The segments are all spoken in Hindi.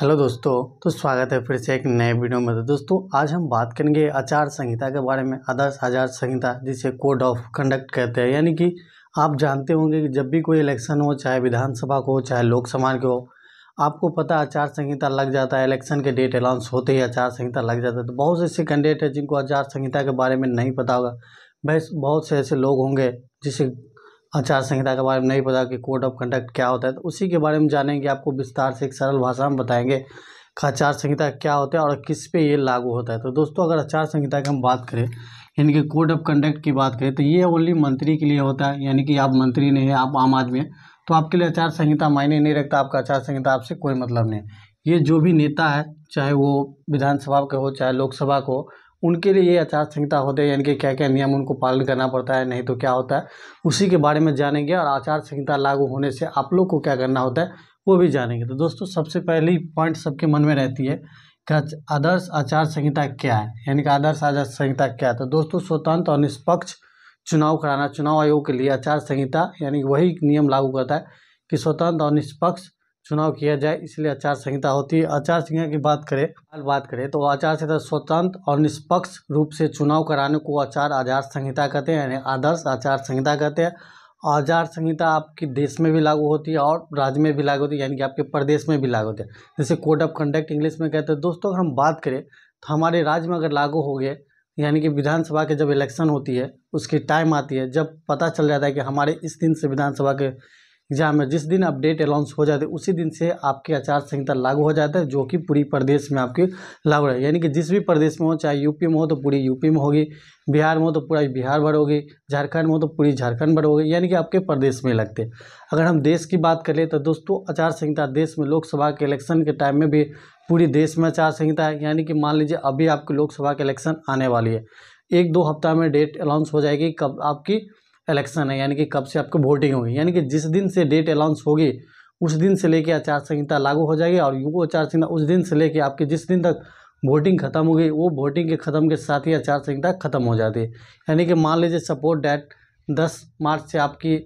हेलो दोस्तों तो स्वागत है फिर से एक नए वीडियो में तो दोस्तों आज हम बात करेंगे आचार संहिता के बारे में आदर्श आचार संहिता जिसे कोड ऑफ कंडक्ट कहते हैं यानी कि आप जानते होंगे कि जब भी कोई इलेक्शन हो चाहे विधानसभा को हो चाहे लोकसभा के हो आपको पता आचार संहिता लग जाता है इलेक्शन के डेट अनाउंस होते ही आचार संहिता लग जाता है तो बहुत से ऐसे कैंडिडेट हैं जिनको आचार संहिता के बारे में नहीं पता होगा वैसे बहुत से ऐसे लोग होंगे जिसे आचार संहिता के बारे में नहीं पता कि कोड ऑफ कंडक्ट क्या होता है तो उसी के बारे में जानेंगे आपको विस्तार से एक सरल भाषा में बताएंगे कि आचार संहिता क्या होता है और किस पे ये लागू होता है तो दोस्तों अगर आचार संहिता की हम बात करें यानी कि कोड ऑफ कंडक्ट की बात करें तो ये ओनली मंत्री के लिए होता है यानी कि आप मंत्री नहीं हैं आप आम आदमी हैं तो आपके लिए आचार संहिता मायने नहीं रखता आपका आचार संहिता आपसे कोई मतलब नहीं ये जो भी नेता है चाहे वो विधानसभा का हो चाहे लोकसभा को उनके लिए ये आचार संहिता होते हैं यानी कि क्या क्या नियम उनको पालन करना पड़ता है नहीं तो क्या होता है उसी के बारे में जानेंगे और आचार संहिता लागू होने से आप लोग को क्या करना होता है वो भी जानेंगे तो दोस्तों सबसे पहली पॉइंट सबके मन में रहती है कि आदर्श आचार संहिता क्या है यानी कि आदर्श आचार संहिता क्या है तो दोस्तों स्वतंत्र और निष्पक्ष चुनाव कराना चुनाव आयोग के लिए आचार संहिता यानी वही नियम लागू करता है कि स्वतंत्र और निष्पक्ष चुनाव किया जाए इसलिए आचार संहिता होती है आचार संहिता की बात करें बात करें तो आचार संहिता स्वतंत्र और निष्पक्ष रूप से चुनाव कराने को आचार आचार संहिता कहते हैं यानी आदर्श आचार संहिता कहते हैं आचार संहिता आपके देश में भी लागू होती है और राज्य में भी लागू होती है यानी कि आपके प्रदेश में भी लागू होते हैं जैसे कोड ऑफ कंडक्ट इंग्लिश में कहते हैं दोस्तों अगर हम बात करें तो हमारे राज्य में अगर लागू हो गए यानी कि विधानसभा के जब इलेक्शन होती है उसकी टाइम आती है जब पता चल जाता है कि हमारे इस दिन से विधानसभा के एग्जाम है जिस दिन अपडेट अनाउंस हो जाते उसी दिन से आपकी आचार संहिता लागू हो जाता है जो कि पूरी प्रदेश में आपकी लागू है यानी कि जिस भी प्रदेश में हो चाहे यूपी में हो तो पूरी यूपी में होगी बिहार में हो तो पूरा बिहार भर होगी झारखंड में हो तो पूरी झारखंड भर होगी यानी कि आपके प्रदेश में लगते अगर हम देश की बात करें तो दोस्तों आचार संहिता देश में लोकसभा के इलेक्शन के टाइम में भी पूरी देश में आचार संहिता है यानी कि मान लीजिए अभी आपकी लोकसभा के इलेक्शन आने वाली है एक दो हफ्ता में डेट अनाउंस हो जाएगी कब आपकी इलेक्शन है यानी कि कब से आपको वोटिंग होगी यानी कि जिस दिन से डेट अनाउंस होगी उस दिन से लेके आचार संहिता लागू हो जाएगी और वो आचार संहिता उस दिन से लेके आपके जिस दिन तक वोटिंग खत्म होगी वो वोटिंग के ख़त्म के साथ ही आचार संहिता खत्म हो जाती है यानी कि मान लीजिए सपोर्ट डेट दस मार्च से आपकी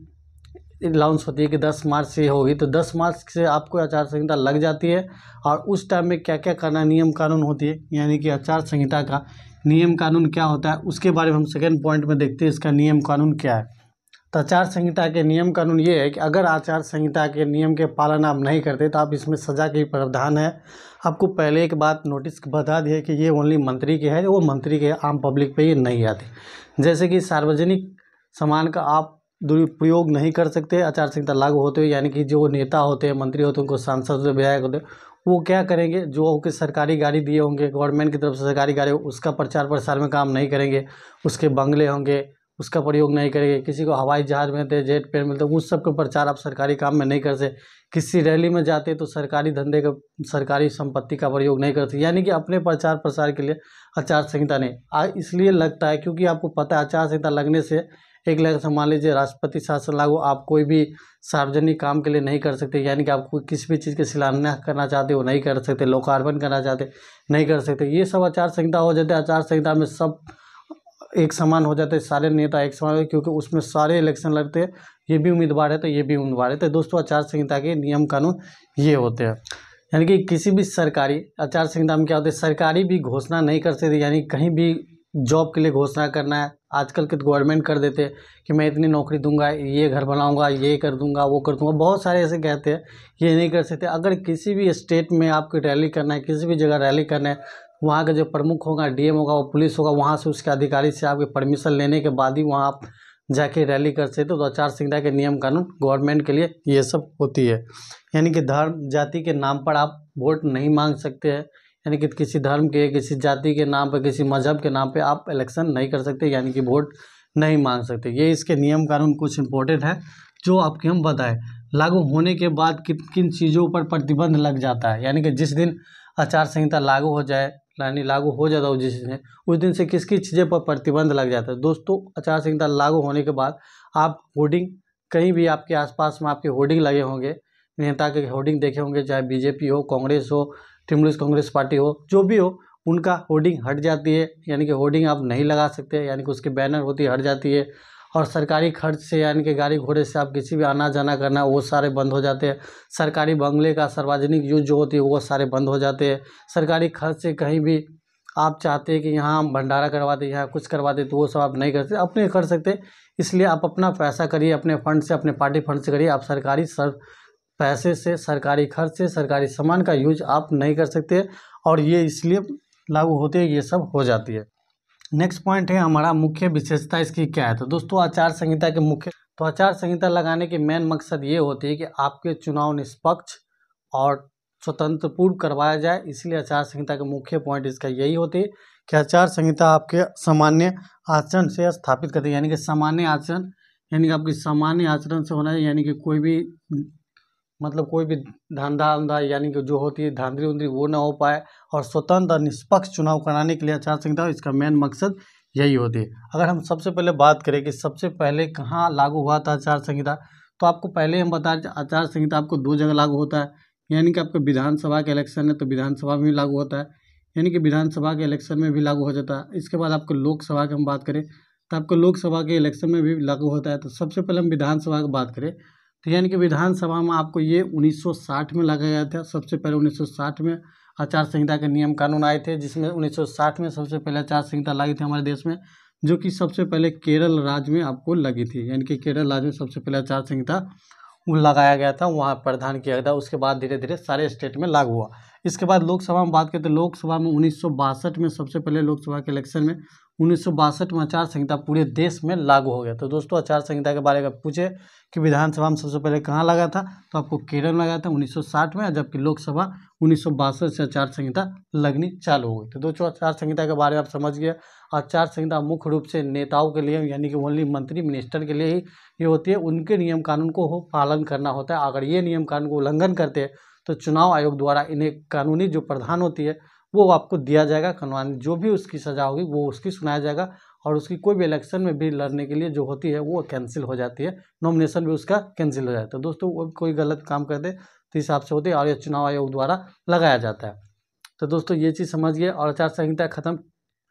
लॉन्च होती है कि 10 मार्च से होगी तो 10 मार्च से आपको आचार संहिता लग जाती है और उस टाइम में क्या क्या करना नियम कानून होती है यानी कि आचार संहिता का नियम कानून क्या होता है उसके बारे में हम सेकेंड पॉइंट में देखते हैं इसका नियम कानून क्या है तो आचार संहिता के नियम कानून ये है कि अगर आचार संहिता के नियम के पालन आप नहीं करते तो आप इसमें सजा के प्रावधान है आपको पहले एक बात नोटिस बता दिए कि ये ओनली मंत्री के है वो मंत्री के आम पब्लिक पे ये नहीं आते जैसे कि सार्वजनिक सामान का आप दुरुपयोग नहीं कर सकते आचार संहिता लागू होते हुए यानी कि जो नेता होते हैं मंत्री होते हैं उनको सांसद होते विधायक होते वो क्या करेंगे जो उनके सरकारी गाड़ी दिए होंगे गवर्नमेंट की तरफ से सरकारी गाड़ी उसका प्रचार प्रसार में काम नहीं करेंगे उसके बंगले होंगे उसका प्रयोग नहीं करेंगे किसी को हवाई जहाज़ में मिलते जेट पेन मिलते उस सब का प्रचार आप सरकारी काम में नहीं करते किसी रैली में जाते तो सरकारी धंधे का सरकारी संपत्ति का प्रयोग नहीं करते यानी कि अपने प्रचार प्रसार के लिए आचार संहिता नहीं इसलिए लगता है क्योंकि आपको पता है आचार संहिता लगने से एक लाख मान लीजिए राष्ट्रपति शासन लागू आप कोई भी सार्वजनिक काम के लिए नहीं कर सकते यानी कि कोई किसी भी चीज़ के शिलान्यास करना चाहते हो नहीं कर सकते लोकार्पण करना चाहते नहीं कर सकते ये सब आचार संहिता हो जाते आचार संहिता में सब एक समान हो जाते सारे नेता एक समान होते क्योंकि उसमें सारे इलेक्शन लड़ते हैं ये भी उम्मीदवार है तो ये भी उम्मीदवार है तो दोस्तों आचार संहिता के नियम कानून ये होते हैं यानी कि किसी भी सरकारी आचार संहिता में क्या होता है सरकारी भी घोषणा नहीं कर सकते यानी कहीं भी जॉब के लिए घोषणा करना है आजकल के गवर्नमेंट तो कर देते कि मैं इतनी नौकरी दूंगा ये घर बनाऊंगा ये कर दूंगा वो कर दूंगा बहुत सारे ऐसे कहते हैं ये नहीं कर सकते अगर किसी भी स्टेट में आपको रैली करना है किसी भी जगह रैली करना है वहाँ का जो प्रमुख होगा डी होगा वो पुलिस होगा वहाँ से उसके अधिकारी से आपके परमिशन लेने के बाद ही वहाँ आप जाके रैली कर सकते हो तो आचार संहिता के नियम कानून गवर्नमेंट के लिए ये सब होती है यानी कि धर्म जाति के नाम पर आप वोट नहीं मांग सकते हैं यानी कि किसी धर्म के किसी जाति के नाम पर किसी मज़हब के नाम पर आप इलेक्शन नहीं कर सकते यानी कि वोट नहीं मांग सकते ये इसके नियम कानून कुछ इम्पोर्टेंट है जो आपके हम बताएं लागू होने के बाद किन किन चीज़ों पर प्रतिबंध लग जाता है यानी कि जिस दिन आचार संहिता लागू हो जाए यानी लागू हो जाता हो जिस दिन उस दिन से किस किस चीज़ें पर प्रतिबंध लग जाता है दोस्तों आचार संहिता लागू होने के बाद आप होर्डिंग कहीं भी आपके आसपास में आपके होर्डिंग लगे होंगे नेता के होर्डिंग देखे होंगे चाहे बीजेपी हो कांग्रेस हो तृणमूल कांग्रेस पार्टी हो जो भी हो उनका होर्डिंग हट जाती है यानी कि होर्डिंग आप नहीं लगा सकते यानी कि उसकी बैनर होती हट जाती है और सरकारी खर्च से यानी कि गाड़ी घोड़े से आप किसी भी आना जाना करना वो सारे बंद हो जाते हैं सरकारी बंगले का सार्वजनिक यूज जो होती है वो सारे बंद हो जाते हैं सरकारी खर्च से कहीं भी आप चाहते हैं कि यहाँ हम भंडारा करवा दें यहाँ कुछ करवा दें तो वो सब आप नहीं कर सकते अपने कर सकते इसलिए आप अपना पैसा करिए अपने फंड से अपने पार्टी फंड से करिए आप सरकारी सर्व पैसे से सरकारी खर्च से सरकारी सामान का यूज आप नहीं कर सकते और ये इसलिए लागू होते हैं ये सब हो जाती है नेक्स्ट पॉइंट है हमारा मुख्य विशेषता इसकी क्या है तो दोस्तों आचार संहिता के मुख्य तो आचार संहिता लगाने के मेन मकसद ये होती है कि आपके चुनाव निष्पक्ष और स्वतंत्र पूर्व करवाया जाए इसलिए आचार संहिता का मुख्य पॉइंट इसका यही होती है कि आचार संहिता आपके सामान्य आचरण से स्थापित करती है यानी कि सामान्य आचरण यानी कि आपकी सामान्य आचरण से होना चाहिए यानी कि कोई भी मतलब कोई भी धंधा उंधा यानी कि जो होती है धांधली उंधली वो ना हो पाए और स्वतंत्र और निष्पक्ष चुनाव कराने के लिए आचार संहिता इसका मेन मकसद यही होती है अगर हम सबसे पहले बात करें कि सबसे पहले कहाँ लागू हुआ था आचार संहिता तो आपको पहले हम बता आचार संहिता आपको दो जगह लागू होता है यानी कि आपके विधानसभा के इलेक्शन है तो विधानसभा में भी लागू होता है यानी कि विधानसभा के इलेक्शन में भी लागू हो जाता है इसके बाद आपको लोकसभा की हम बात करें तो आपको लोकसभा के इलेक्शन में भी लागू होता है तो सबसे पहले हम विधानसभा की बात करें तो यानी कि विधानसभा में आपको ये 1960 में लगाया गया था सबसे पहले 1960 में आचार संहिता के नियम कानून आए थे जिसमें 1960 में सबसे पहले आचार संहिता लगी थी हमारे देश में जो कि सबसे पहले केरल राज्य में आपको लगी थी यानी कि केरल राज्य में सबसे पहले आचार संहिता लगाया गया था वहाँ प्रधान किया गया था उसके बाद धीरे धीरे सारे स्टेट में लागू हुआ इसके बाद लोकसभा में बात करते तो लोकसभा में उन्नीस में सबसे पहले लोकसभा के इलेक्शन में उन्नीस में आचार संहिता पूरे देश में लागू हो गया तो दोस्तों आचार संहिता के बारे में पूछे कि विधानसभा में सबसे पहले कहाँ लगा था तो आपको केरल में लगा था 1960 में जबकि लोकसभा उन्नीस से आचार संहिता लगनी चालू हो गई तो दोस्तों आचार संहिता के बारे में आप समझ गए आचार संहिता मुख्य रूप से नेताओं के लिए यानी कि ओनली मंत्री मिनिस्टर के लिए ही ये होती है उनके नियम कानून को हो पालन करना होता है अगर ये नियम कानून को उल्लंघन करते हैं तो चुनाव आयोग द्वारा इन्हें कानूनी जो प्रधान होती है वो आपको दिया जाएगा कानून जो भी उसकी सज़ा होगी वो उसकी सुनाया जाएगा और उसकी कोई भी इलेक्शन में भी लड़ने के लिए जो होती है वो कैंसिल हो जाती है नॉमिनेशन भी उसका कैंसिल हो जाता है तो दोस्तों वो कोई गलत काम कर दे तो हिसाब से होती है और ये चुनाव आयोग द्वारा लगाया जाता है तो दोस्तों ये चीज़ समझिए और आचार संहिता खत्म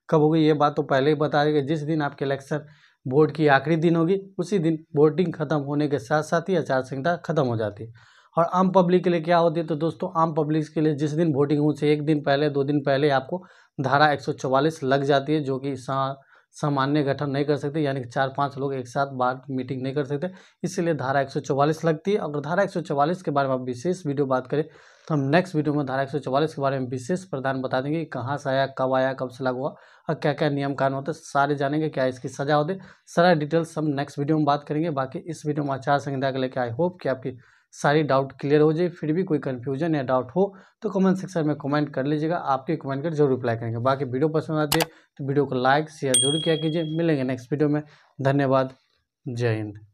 कब होगी ये बात तो पहले ही बता देंगे जिस दिन आपके इलेक्शन बोर्ड की आखिरी दिन होगी उसी दिन वोटिंग खत्म होने के साथ साथ ही आचार संहिता खत्म हो जाती है और आम पब्लिक के लिए क्या होती है तो दोस्तों आम पब्लिक के लिए जिस दिन वोटिंग हुई से एक दिन पहले दो दिन पहले आपको धारा एक लग जाती है जो कि सामान्य गठन नहीं कर सकते यानी कि चार पांच लोग एक साथ बार मीटिंग नहीं कर सकते इसीलिए धारा 144 लगती है अगर धारा 144 के बारे में आप विशेष वीडियो बात करें तो हम नेक्स्ट वीडियो में धारा 144 के बारे में विशेष प्रदान बता देंगे कि कहाँ से आया कब आया कब से लागू हुआ और क्या क्या नियम कानून होते सारे जानेंगे क्या इसकी सजा होती सारा डिटेल्स हम नेक्स्ट वीडियो में बात करेंगे बाकी इस वीडियो में आचार संहिता के लेकर आई होप कि आपकी सारी डाउट क्लियर हो जाए फिर भी कोई कन्फ्यूजन या डाउट हो तो कमेंट सेक्शन में कमेंट कर लीजिएगा आपके कमेंट कर जरूर रिप्लाई करेंगे बाकी वीडियो पसंद आती है तो वीडियो को लाइक शेयर जरूर किया कीजिए मिलेंगे नेक्स्ट वीडियो में धन्यवाद जय हिंद